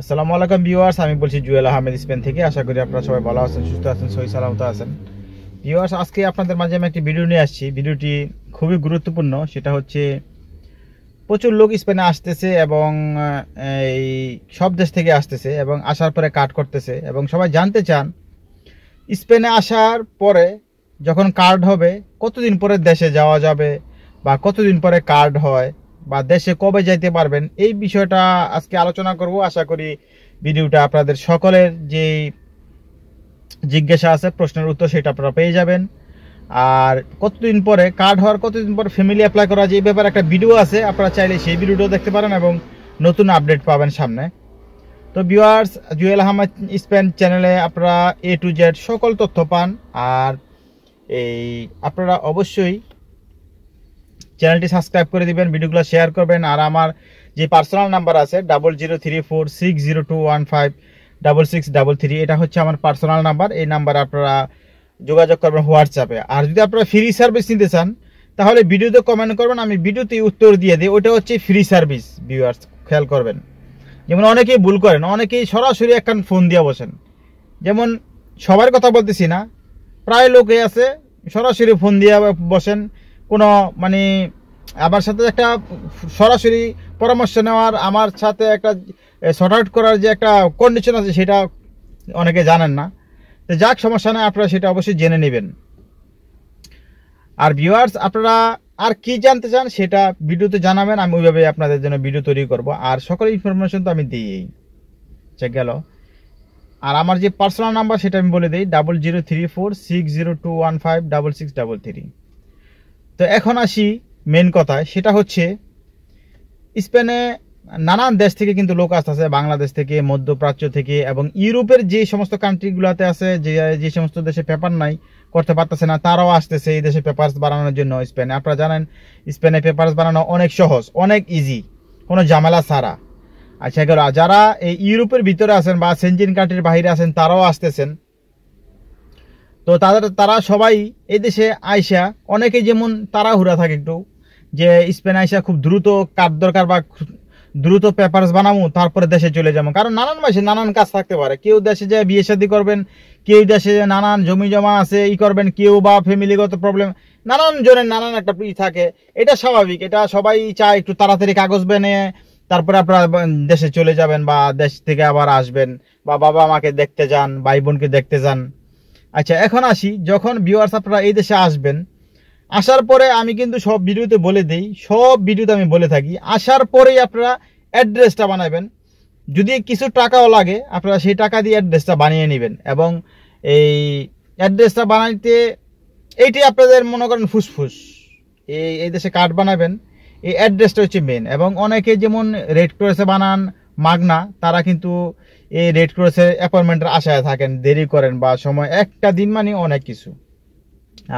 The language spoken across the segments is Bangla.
আসসালামু আলাইকুম ভিউয়ার্স আমি বলছি জুয়েল আহমেদ স্পেন থেকে আশা করি আপনারা সবাই ভালো আছেন সুস্থ আছেন সহি সালামত আছেন ভিউয়ার্স আজকে আপনাদের মাঝে আমি একটি ভিডিও নিয়ে আসছি ভিডিওটি খুবই গুরুত্বপূর্ণ সেটা হচ্ছে প্রচুর লোক স্পেনে আসতেছে এবং এই সব দেশ থেকে আসতেছে এবং আসার পরে কাট করতেছে এবং সবাই জানতে চান স্পেনে আসার পরে যখন কার্ড হবে কতদিন পরে দেশে যাওয়া যাবে বা কতদিন পরে কার্ড হয় বা দেশে কবে যাইতে পারবেন এই বিষয়টা আজকে আলোচনা করব আশা করি ভিডিওটা আপনাদের সকলের যে জিজ্ঞাসা আছে প্রশ্নের উত্তর সেটা আপনারা পেয়ে যাবেন আর কতদিন পরে কার্ড হওয়ার কতদিন পরে ফ্যামিলি অ্যাপ্লাই করা যে ব্যাপারে একটা ভিডিও আছে আপনারা চাইলে সেই ভিডিওটাও দেখতে পারেন এবং নতুন আপডেট পাবেন সামনে তো ভিউয়ার্স জুয়েল আহমেদ স্পেন চ্যানেলে আপনারা এ টু জেড সকল তথ্য পান আর এই আপনারা অবশ্যই চ্যানেলটি সাবস্ক্রাইব করে দিবেন ভিডিওগুলো শেয়ার করবেন আর আমার যে পার্সোনাল নাম্বার আছে double zero three four six zero two one five double six double three এটা হচ্ছে আমার পার্সোনাল নাম্বার এই নাম্বার আপনারা যোগাযোগ করবেন হোয়াটসঅ্যাপে আর যদি আপনারা ফ্রি সার্ভিস নিতে চান তাহলে ভিডিওতে কমেন্ট করবেন আমি ভিডিওতে উত্তর দিয়ে দিই ওটা হচ্ছে ফ্রি সার্ভিস ভিউয়ার্স খেয়াল করবেন যেমন অনেকেই ভুল করেন অনেকেই সরাসরি একখান ফোন দিয়ে বসেন যেমন সবার কথা বলতেছি না প্রায় লোকে আছে সরাসরি ফোন দিয়ে বসেন কোনো মানে আমার সাথে একটা সরাসরি পরামর্শ নেওয়ার আমার সাথে একটা শর্ট আউট করার যে একটা কন্ডিশন আছে সেটা অনেকে জানেন না তো যাক সমস্যা নেই আপনারা সেটা অবশ্যই জেনে নেবেন আর ভিউয়ার্স আপনারা আর কি জানতে চান সেটা ভিডিওতে জানাবেন আমি ওইভাবে আপনাদের জন্য ভিডিও তৈরি করব আর সকল ইনফরমেশন তো আমি দিই চেক গেল আর আমার যে পার্সোনাল নাম্বার সেটা আমি বলে দিই double zero three four six zero two one five double six double three তো এখন আসি মেন কথায় সেটা হচ্ছে স্পেনে নানান দেশ থেকে কিন্তু লোক আসতেছে বাংলাদেশ থেকে মধ্যপ্রাচ্য থেকে এবং ইউরোপের যে সমস্ত কান্ট্রিগুলোতে আছে যে যে সমস্ত দেশে পেপার নাই করতে পারতেছে না তারাও আসতেছে এই দেশে পেপার্স বানানোর জন্য স্পেনে আপনারা জানেন স্পেনে পেপার্স বানানো অনেক সহজ অনেক ইজি কোনো ঝামেলা ছাড়া আচ্ছা এগুলো যারা এই ইউরোপের ভিতরে আছেন বা সেন্টিন কান্ট্রির বাহিরে আছেন তারাও আসতেছেন তো তাদের তারা সবাই এই দেশে আইসা অনেকেই যেমন তাড়াহুড়া থাকে একটু যে স্পেন আইসা খুব দ্রুত কার দরকার বা দ্রুত পেপারস বানাবো তারপরে দেশে চলে যাবো কারণ নানান মাসে নানান কাজ থাকতে পারে কেউ দেশে যায় বিয়ে শাদি করবেন কেউ দেশে নানান জমি জমা আছে ই করবেন কেউ বা ফ্যামিলিগত প্রবলেম নানান জনের নানান একটা ই থাকে এটা স্বাভাবিক এটা সবাই চায় একটু তাড়াতাড়ি কাগজ বেনে তারপরে আপনারা দেশে চলে যাবেন বা দেশ থেকে আবার আসবেন বা বাবা মাকে দেখতে যান ভাই বোনকে দেখতে যান আচ্ছা এখন আসি যখন ভিউয়ার্স আপনারা এই দেশে আসবেন আসার পরে আমি কিন্তু সব ভিডিওতে বলে দিই সব ভিডিওতে আমি বলে থাকি আসার পরেই আপনারা অ্যাড্রেসটা বানাবেন যদি কিছু টাকাও লাগে আপনারা সেই টাকা দিয়ে অ্যাড্রেসটা বানিয়ে নেবেন এবং এই অ্যাড্রেসটা বানাইতে এইটি আপনাদের মনে করেন ফুসফুস এই এই দেশে কার্ড বানাবেন এই অ্যাড্রেসটা হচ্ছে মেন এবং অনেকে যেমন রেড ক্রসে বানান মাগনা তারা কিন্তু এই রেড ক্রসের অ্যাপয়েন্টমেন্টের আশায় থাকেন দেরি করেন বা সময় একটা দিন মানে অনেক কিছু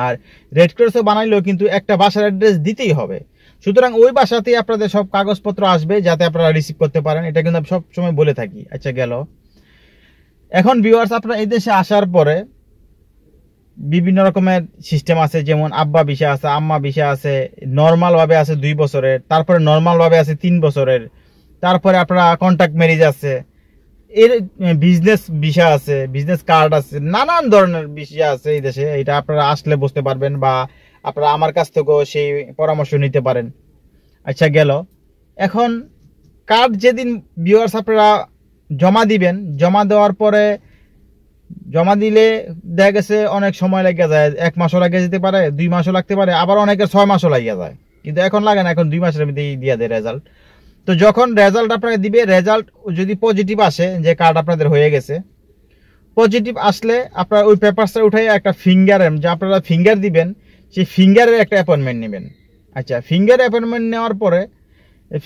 আর রেড ক্রসে বানাইলেও কিন্তু একটা বাসার অ্যাড্রেস দিতেই হবে সুতরাং ওই বাসাতেই আপনাদের সব কাগজপত্র আসবে যাতে আপনারা রিসিভ করতে পারেন এটা কিন্তু সব সময় বলে থাকি আচ্ছা গেল এখন ভিউয়ার্স আপনারা এই দেশে আসার পরে বিভিন্ন রকমের সিস্টেম আছে যেমন আব্বা বিষা আছে আম্মা বিষা আছে নর্মালভাবে আছে দুই বছরের তারপরে নর্মালভাবে আছে তিন বছরের তারপরে আপনারা কন্ট্যাক্ট ম্যারেজ আছে এর বিজনেস ভিসা আছে বিজনেস কার্ড আছে নানান ধরনের বিষয় আছে এই দেশে এটা আপনারা আসলে বুঝতে পারবেন বা আপনারা আমার কাছ থেকেও সেই পরামর্শ নিতে পারেন আচ্ছা গেল এখন কার্ড যেদিন ভিউয়ার্স আপনারা জমা দিবেন জমা দেওয়ার পরে জমা দিলে দেখা গেছে অনেক সময় লাগে যায় এক মাসও লাগে যেতে পারে দুই মাসও লাগতে পারে আবার অনেকের ছয় মাসও লাগিয়ে যায় কিন্তু এখন লাগে না এখন দুই মাসের মধ্যেই দিয়ে দেয় রেজাল্ট তো যখন রেজাল্ট আপনাকে দিবে রেজাল্ট যদি পজিটিভ আসে যে কার্ড আপনাদের হয়ে গেছে পজিটিভ আসলে আপনার ওই পেপারসটা উঠে একটা ফিঙ্গার যে আপনারা ফিঙ্গার দিবেন সেই ফিঙ্গারের একটা অ্যাপয়েন্টমেন্ট নেবেন আচ্ছা ফিঙ্গার অ্যাপয়েন্টমেন্ট নেওয়ার পরে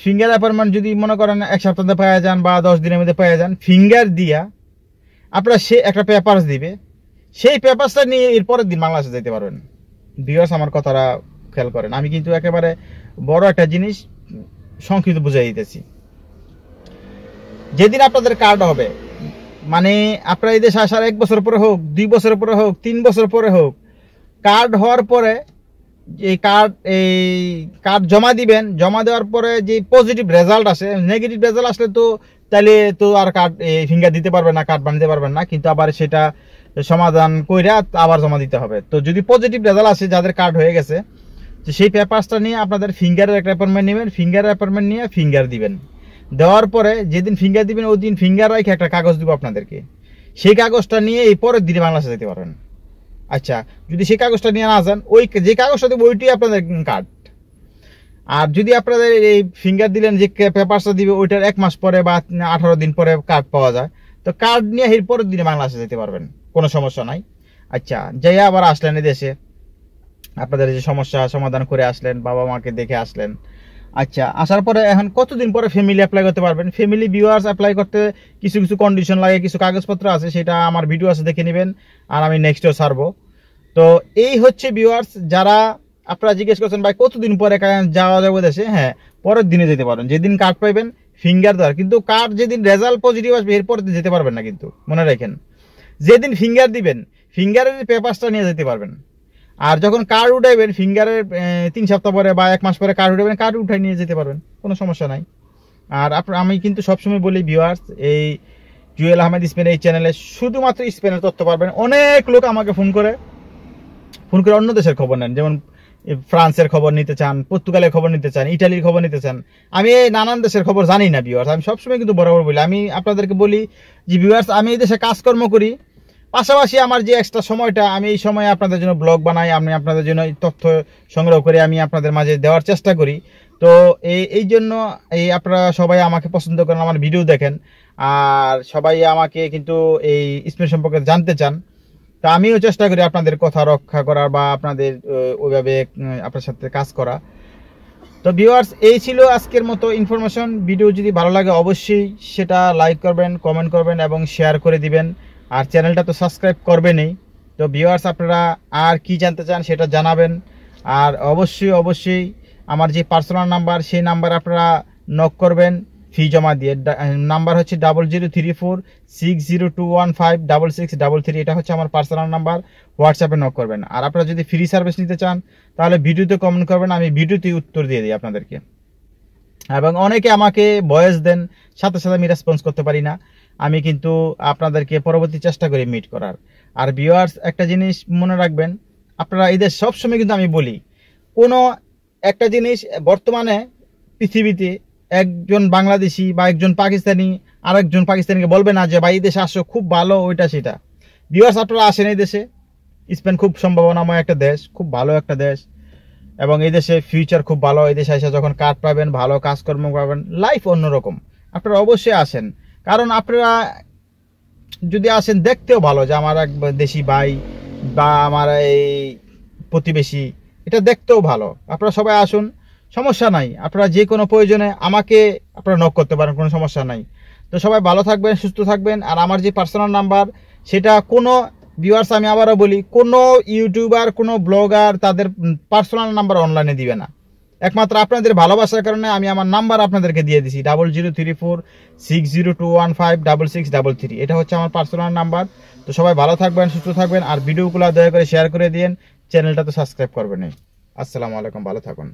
ফিঙ্গার অ্যাপয়েন্টমেন্ট যদি মনে করেন এক সপ্তাহে পাওয়া যান বা দশ দিনের মধ্যে পাওয়া যান ফিঙ্গার দিয়া আপনারা সে একটা পেপারস দিবে সেই পেপারসটা নিয়ে এরপরের দিন বাংলাদেশে যেতে পারবেন বিয়স আমার কথাটা খেয়াল করেন আমি কিন্তু একেবারে বড় একটা জিনিস সংক্ষিপ্ত বুঝাই দিতেছি যেদিন আপনাদের কার্ড হবে মানে আপনারা এই দেশে আসার এক বছর পরে হোক দুই বছর পরে হোক তিন বছর পরে হোক কার্ড হওয়ার পরে এই কার্ড এই কার্ড জমা দিবেন জমা দেওয়ার পরে যে পজিটিভ রেজাল্ট আসে নেগেটিভ রেজাল্ট আসলে তো তাহলে তো আর কার্ড ফিঙ্গার দিতে পারবেন না কার্ড বানিতে পারবেন না কিন্তু আবার সেটা সমাধান কইরা আবার জমা দিতে হবে তো যদি পজিটিভ রেজাল্ট আসে যাদের কার্ড হয়ে গেছে তো সেই পেপার্সটা নিয়ে আপনাদের ফিঙ্গারের একটা অ্যাপয়েন্টমেন্ট নেবেন ফিঙ্গারের অ্যাপয়েন্টমেন্ট নিয়ে ফিঙ্গার দিবেন দেওয়ার পরে যেদিন ফিঙ্গার দিবেন ওই দিন ফিঙ্গার রাখে একটা কাগজ দেবো আপনাদেরকে সেই কাগজটা নিয়ে এই পরের দিনে বাংলাদেশে যেতে পারবেন আচ্ছা যদি সেই কাগজটা নিয়ে না যান ওই যে কাগজটা দেবো ওইটি আপনাদের কার্ড আর যদি আপনাদের এই ফিঙ্গার দিলেন যে পেপারসটা দিবে ওইটার এক মাস পরে বা আঠারো দিন পরে কার্ড পাওয়া যায় তো কার্ড নিয়ে এর পরের দিনে বাংলাদেশে যেতে পারবেন কোনো সমস্যা নাই আচ্ছা যাই আবার আসলেন দেশে আপনাদের যে সমস্যা সমাধান করে আসলেন বাবা মাকে দেখে আসলেন আচ্ছা আসার পরে এখন কতদিন পরে ফ্যামিলি অ্যাপ্লাই করতে পারবেন ফ্যামিলি ভিউয়ার্স অ্যাপ্লাই করতে কিছু কিছু কন্ডিশন লাগে কিছু কাগজপত্র আছে সেটা আমার ভিডিও আছে দেখে নেবেন আর আমি নেক্সটও সারব তো এই হচ্ছে ভিউয়ার্স যারা আপনারা জিজ্ঞেস করছেন ভাই কতদিন পরে যাওয়া যাবে দেশে হ্যাঁ পরের দিনে যেতে পারেন যেদিন কার্ড পাইবেন ফিঙ্গার দেওয়ার কিন্তু কার্ড যেদিন রেজাল্ট পজিটিভ আসবে এরপর যেতে পারবেন না কিন্তু মনে রাখেন যেদিন ফিঙ্গার দিবেন ফিঙ্গারের পেপারসটা নিয়ে যেতে পারবেন আর যখন কার্ড উঠাইবেন ফিঙ্গারের তিন সপ্তাহ পরে বা এক মাস পরে কার্ড উঠাবেন কার্ড উঠাই নিয়ে যেতে পারবেন কোনো সমস্যা নাই আর আমি কিন্তু সবসময় বলি ভিউয়ার্স এই জুয়েল আহমেদ স্পেনের এই চ্যানেলে শুধুমাত্র স্পেনের তথ্য পারবেন অনেক লোক আমাকে ফোন করে ফোন করে অন্য দেশের খবর নেন যেমন ফ্রান্সের খবর নিতে চান পর্তুগালের খবর নিতে চান ইটালির খবর নিতে চান আমি এই নানান দেশের খবর জানি না ভিউয়ার্স আমি সবসময় কিন্তু বরাবর বলি আমি আপনাদেরকে বলি যে ভিউয়ার্স আমি এই দেশে কাজকর্ম করি পাশাপাশি আমার যে এক্সট্রা সময়টা আমি এই সময় আপনাদের জন্য ব্লগ বানাই আমি আপনাদের জন্য তথ্য সংগ্রহ করে আমি আপনাদের মাঝে দেওয়ার চেষ্টা করি তো এই এই জন্য এই আপনারা সবাই আমাকে পছন্দ করেন আমার ভিডিও দেখেন আর সবাই আমাকে কিন্তু এই স্পেস সম্পর্কে জানতে চান তা আমিও চেষ্টা করি আপনাদের কথা রক্ষা করার বা আপনাদের ওইভাবে আপনার সাথে কাজ করা তো ভিউয়ার্স এই ছিল আজকের মতো ইনফরমেশন ভিডিও যদি ভালো লাগে অবশ্যই সেটা লাইক করবেন কমেন্ট করবেন এবং শেয়ার করে দিবেন আর চ্যানেলটা তো সাবস্ক্রাইব করবেনই তো ভিউয়ার্স আপনারা আর কি জানতে চান সেটা জানাবেন আর অবশ্যই অবশ্যই আমার যে পার্সোনাল নাম্বার সেই নাম্বার আপনারা নক করবেন ফি জমা দিয়ে নাম্বার হচ্ছে double zero three four six zero two one five double six double three এটা হচ্ছে আমার পার্সোনাল নাম্বার হোয়াটসঅ্যাপে নক করবেন আর আপনারা যদি ফ্রি সার্ভিস নিতে চান তাহলে ভিডিওতে কমেন্ট করবেন আমি ভিডিওতেই উত্তর দিয়ে দিই আপনাদেরকে এবং অনেকে আমাকে বয়স দেন সাথে সাথে আমি রেসপন্স করতে পারি না আমি কিন্তু আপনাদেরকে পরবর্তী চেষ্টা করি মিট করার আর ভিওয়ার্স একটা জিনিস মনে রাখবেন আপনারা এদের সবসময় কিন্তু আমি বলি কোনো একটা জিনিস বর্তমানে পৃথিবীতে একজন বাংলাদেশি বা একজন পাকিস্তানি আর একজন পাকিস্তানিকে বলবে না যে ভাই এই দেশে আসো খুব ভালো ওইটা সেটা ভিওয়ার্স আপনারা আসেন এই দেশে স্পেন খুব সম্ভাবনাময় একটা দেশ খুব ভালো একটা দেশ এবং এই দেশে ফিউচার খুব ভালো এই দেশে এসে যখন কার্ড পাবেন ভালো কাজকর্ম পাবেন লাইফ অন্যরকম আপনারা অবশ্যই আসেন কারণ আপনারা যদি আসেন দেখতেও ভালো যে আমার এক দেশি ভাই বা আমার এই প্রতিবেশী এটা দেখতেও ভালো আপনারা সবাই আসুন সমস্যা নাই আপনারা যে কোনো প্রয়োজনে আমাকে আপনারা নক করতে পারেন কোনো সমস্যা নাই তো সবাই ভালো থাকবেন সুস্থ থাকবেন আর আমার যে পার্সোনাল নাম্বার সেটা কোনো ভিউয়ার্স আমি আবারও বলি কোনো ইউটিউবার কোনো ব্লগার তাদের পার্সোনাল নাম্বার অনলাইনে দিবে না একমাত্র আপনাদের ভালোবাসার কারণে আমি আমার নাম্বার আপনাদেরকে দিয়ে দিছি double zero three four six zero two one five double six double three এটা হচ্ছে আমার পার্সোনাল নাম্বার তো সবাই ভালো থাকবেন সুস্থ থাকবেন আর ভিডিওগুলো দয়া করে শেয়ার করে দিন চ্যানেলটা তো সাবস্ক্রাইব করবেন আসসালামু আলাইকুম ভালো থাকুন